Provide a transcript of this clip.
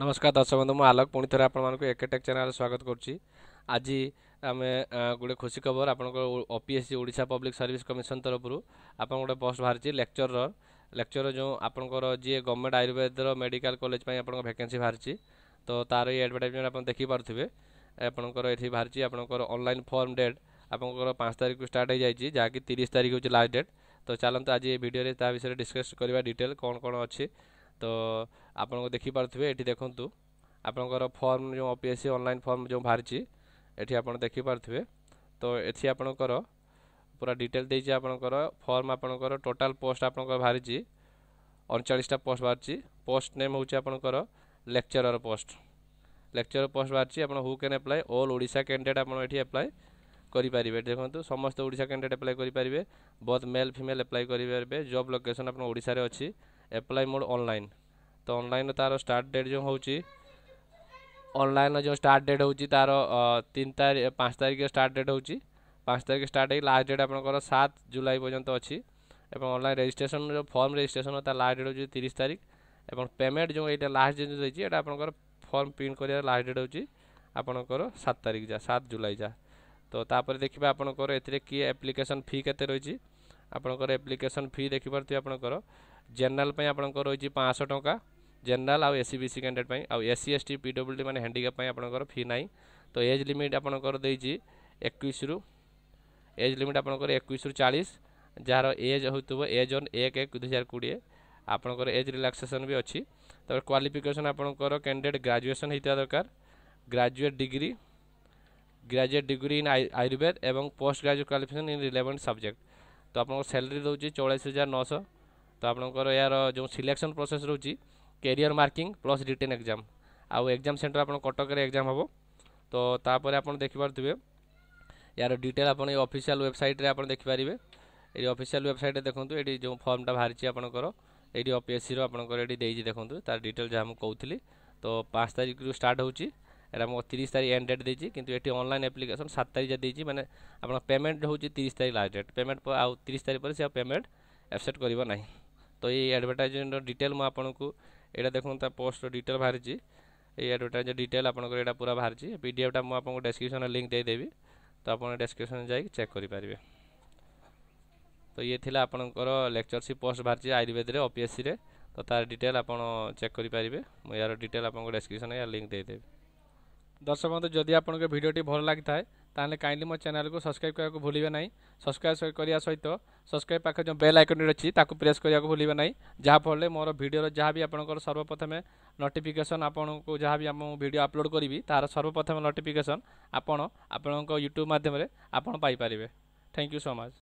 নমস্কার দর্শক বন্ধু মু আলোক পুঁ থে আপনার একেটেক চ্যানেল স্বাগত করছি আজ আমি গোটে খুশি খবর আপনার OPSC Odisha public service commission তরফর আপনার গোটে পোস্ট বাহারি লেকচরর লেকচর যে আপনার যে গভর্নমেন্ট আয়ুর্বেদর মেডিকাল কলেজ আপনার ভ্যাকেন্সি বাহারি তো তার এই আডভার্টাইজমেন্ট আপনার দেখিপারে আপনার এটি বাহারি আপনার অনলাইন ফর্ম ডেট আপনার পাঁচ তারিখ স্টার্ট হয়ে যাই যা কি তিরিশ তারিখ হচ্ছে লাস্ট ডেট তো চালু আজ এই ভিডিওরে তা বিষয়ে ডিসকস করা ডিটেল কোণ কোণ অনেক ତ ଆପଣଙ୍କୁ ଦେଖିପାରୁଥିବେ ଏଠି ଦେଖନ୍ତୁ ଆପଣଙ୍କର ଫର୍ମ ଯେଉଁ O P S C online form ଯେଉଁ ବାହାରିଛି ଏଠି ଆପଣ ଦେଖିପାରୁଥିବେ ତ ଏଠି ଆପଣଙ୍କର ପୁରା ଡିଟେଲ୍ ଦେଇଛି ଆପଣଙ୍କର ଫର୍ମ ଆପଣଙ୍କର ଟୋଟାଲ୍ ପୋଷ୍ଟ ଆପଣଙ୍କର ବାହାରିଛି ଅଣଚାଳିଶଟା ପୋଷ୍ଟ ବାହାରିଛି ପୋଷ୍ଟ ନେମ୍ ହେଉଛି ଆପଣଙ୍କର ଲେକ୍ଚରର ପୋଷ୍ଟ ଲେକ୍ଚରର ପୋଷ୍ଟ ବାହାରିଛି ଆପଣ who can apply all Odisha candidate ଆପଣ ଏଠି ଆପ୍ଲାଏ କରିପାରିବେ ଦେଖନ୍ତୁ ସମସ୍ତ ଓଡ଼ିଶା କ୍ୟାଣ୍ଡିଡେଟ୍ ଆପ୍ଲାଏ କରିପାରିବେ ବହୁତ ମେଲ୍ ଫିମେଲ୍ ଆପ୍ଲାଏ କରିପାରିବେ ଜବ୍ ଲୋକେସନ୍ ଆପଣ ଓଡ଼ିଶାରେ ଅଛି ଆପ୍ଲାଏ ମୋଡ଼ ଅନଲାଇନ୍ ତ ଅନଲାଇନ୍ର ତା'ର ଷ୍ଟାର୍ଟ ଡେଟ୍ ଯେଉଁ ହେଉଛି ଅନଲାଇନ୍ର ଯେଉଁ ଷ୍ଟାର୍ଟ ଡେଟ୍ ହେଉଛି ତା'ର ତିନି ତାରିଖ ପାଞ୍ଚ ତାରିଖ ଷ୍ଟାର୍ଟ ଡେଟ୍ ହେଉଛି ପାଞ୍ଚ ତାରିଖ ଷ୍ଟାର୍ଟ ହେଇକି ଲାଷ୍ଟ ଡେଟ୍ ଆପଣଙ୍କର ସାତ ଜୁଲାଇ ପର୍ଯ୍ୟନ୍ତ ଅଛି ଏବଂ ଅନଲାଇନ୍ ରେଜିଷ୍ଟ୍ରେସନ୍ର ଫର୍ମ ରେଜିଷ୍ଟ୍ରେସନ୍ ତା ଲାଷ୍ଟ ଡେଟ୍ ହେଉଛି ତିରିଶ ତାରିଖ ଏବଂ ପେମେଣ୍ଟ ଯେଉଁ ଏଇଟା ଲାଷ୍ଟ ଯେଉଁ ଦେଇଛି ଏଇଟା ଆପଣଙ୍କର ଫର୍ମ ପ୍ରିଣ୍ଟ କରିବାର ଲାଷ୍ଟ ଡେଟ୍ ହେଉଛି ଆପଣଙ୍କର ସାତ ତାରିଖ ଯା ସାତ ଜୁଲାଇ ଯା ତ ତାପରେ ଦେଖିବା ଆପଣଙ୍କର ଏଥିରେ କିଏ ଆପ୍ଲିକେସନ୍ ଫି କେତେ ରହିଛି ଆପଣଙ୍କର ଆପ୍ଲିକେସନ୍ ଫି ଦେଖିପାରୁଥିବେ ଆପଣଙ୍କର ଜେନେରାଲ ପାଇଁ ଆପଣଙ୍କର ରହିଛି ପାଞ୍ଚଶହ ଟଙ୍କା ଜେନେରାଲ ଆଉ ଏସ୍ସି ବିସି କ୍ୟାଣ୍ଡିଡେଟ୍ ପାଇଁ ଆଉ SC S T P W D ମାନେ ହ୍ୟାଣ୍ଡିକ୍ୟାପ୍ ପାଇଁ ଆପଣଙ୍କର ଫି ନାହିଁ ତ ଏଜ୍ ଲିମିଟ୍ ଆପଣଙ୍କର ଦେଇଛି ଏକୋଇଶରୁ ଏଜ୍ ଲିମିଟ୍ ଆପଣଙ୍କର ଏକୋଇଶରୁ ଚାଳିଶ ଯାହାର ଏଜ୍ ହେଉଥିବ ଏଜ୍ ଅନ୍ ଏକ ଏକ ଦୁଇ ହଜାର କୋଡ଼ିଏ ଆପଣଙ୍କର ଏଜ୍ ରିଲାକ୍ସେସନ୍ ବି ଅଛି ତାପରେ କ୍ୱାଲିଫିକେସନ୍ ଆପଣଙ୍କର କ୍ୟାଣ୍ଡିଡେଟ୍ ଗ୍ରାଜୁଏସନ୍ ହେଇଥିବା ଦରକାର graduate degree graduate degree in Ayurveda ଏବଂ post graduate qualification in relevant subject ତ ଆପଣଙ୍କ ସ୍ୟାଲେରୀ ଦେଉଛି ଚଉରାଳିଶ ହଜାର ନଅଶହ ତ ଆପଣଙ୍କର ଏହାର ଯେଉଁ ସିଲେକ୍ସନ୍ ପ୍ରୋସେସ୍ ରହୁଛି career marking plus written exam ଆଉ ଏକ୍ଜାମ୍ ସେଣ୍ଟର ଆପଣ କଟକରେ ଏକ୍ଜାମ୍ ହେବ ତ ତାପରେ ଆପଣ ଦେଖିପାରୁଥିବେ ଏହାର ଡିଟେଲ୍ ଆପଣ ଏଇ ଅଫିସିଆଲ୍ ୱେବସାଇଟ୍ରେ ଆପଣ ଦେଖିପାରିବେ ଏଇ ଅଫିସିଆଲ୍ ୱେବସାଇଟ୍ରେ ଦେଖନ୍ତୁ ଏଠି ଯେଉଁ ଫର୍ମଟା ବାହାରିଛି ଆପଣଙ୍କର ଏଇଠି ଓପିଏସ୍ସିର ଆପଣଙ୍କର ଏଠି ଦେଇଛି ଦେଖନ୍ତୁ ତାର ଡିଟେଲ୍ ଯାହା ମୁଁ କହୁଥିଲି ତ ପାଞ୍ଚ ତାରିଖରୁ ଷ୍ଟାର୍ଟ ହେଉଛି এটা আমার তিরিশ তারিখ এন্ড ডেট দিয়েছি কিন্তু এটি অনলাইন আপ্লিকেশন সাত তারিখে দিয়েছি মানে আপনার পেমেন্ট হচ্ছে তিরিশ তারিখ লাস্ট ডেট পেমেন্ট আউ তিরিশ তারিখ পরে সে পেমেন্ট অ্যাকসেপ্ট করব না ତ ଏଇ ଆଡ଼ଭର୍ଟାଇଜମେଣ୍ଟର ଡିଟେଲ୍ ମୁଁ ଆପଣଙ୍କୁ ଏଇଟା ଦେଖନ୍ତୁ ତା ପୋଷ୍ଟର ଡିଟେଲ୍ ବାହାରିଛି ଏଇ ଆଡ଼ଭର୍ଟାଇଜର ଡିଟେଲ୍ ଆପଣଙ୍କର ଏଇଟା ପୁରା ବାହାରିଛି ପିଡ଼ିଏଫ୍ଟା ମୁଁ ଆପଣଙ୍କୁ ଡେସ୍କ୍ରିପସନରେ ଲିଙ୍କ୍ ଦେଇଦେବି ତ ଆପଣ ଡେସ୍କ୍ରିପସନ ଯାଇକି ଚେକ୍ କରିପାରିବେ ତ ଇଏ ଥିଲା ଆପଣଙ୍କର ଲେକ୍ଚରସିପ୍ ପୋଷ୍ଟ ବାହାରିଛି ଆୟୁର୍ବେଦରେ ଓପିଏସ୍ସିରେ ତ ତାର ଡିଟେଲ୍ ଆପଣ ଚେକ୍ କରିପାରିବେ ମୁଁ ଏହାର ଡିଟେଲ୍ ଆପଣଙ୍କୁ ଡେସ୍କ୍ରିପସନରେ ଏହାର ଲିଙ୍କ୍ ଦେଇଦେବି ଦର୍ଶକ ବନ୍ଧୁ ଯଦି ଆପଣଙ୍କ ଭିଡ଼ିଓଟି ଭଲ ଲାଗିଥାଏ ତାହେଲେ କାଇଣ୍ଡଲି ମୋ ଚ୍ୟାନେଲ୍କୁ ସବସ୍କ୍ରାଇବ୍ କରିବାକୁ ଭୁଲିବେ ନାହିଁ ସବସ୍କ୍ରାଇବ୍ କରିବା ସହିତ ସବସ୍କ୍ରାଇବ୍ ପାଖରେ ଯେଉଁ ବେଲ୍ ଆଇକନ୍ଟି ଅଛି ତାକୁ ପ୍ରେସ୍ କରିବାକୁ ଭୁଲିବେ ନାହିଁ ଯାହାଫଳରେ ମୋର ଭିଡ଼ିଓର ଯାହା ବି ଆପଣଙ୍କର ସର୍ବପ୍ରଥମେ ନୋଟିଫିକେସନ୍ ଆପଣଙ୍କୁ ଯାହା ବି ମୁଁ ଭିଡ଼ିଓ ଅପଲୋଡ଼ କରିବି ତାହାର ସର୍ବପ୍ରଥମେ ନୋଟିଫିକେସନ୍ ଆପଣ ଆପଣଙ୍କ ୟୁଟ୍ୟୁବ୍ ମାଧ୍ୟମରେ ଆପଣ ପାଇପାରିବେ ଥ୍ୟାଙ୍କ ୟୁ ସୋ ମଚ୍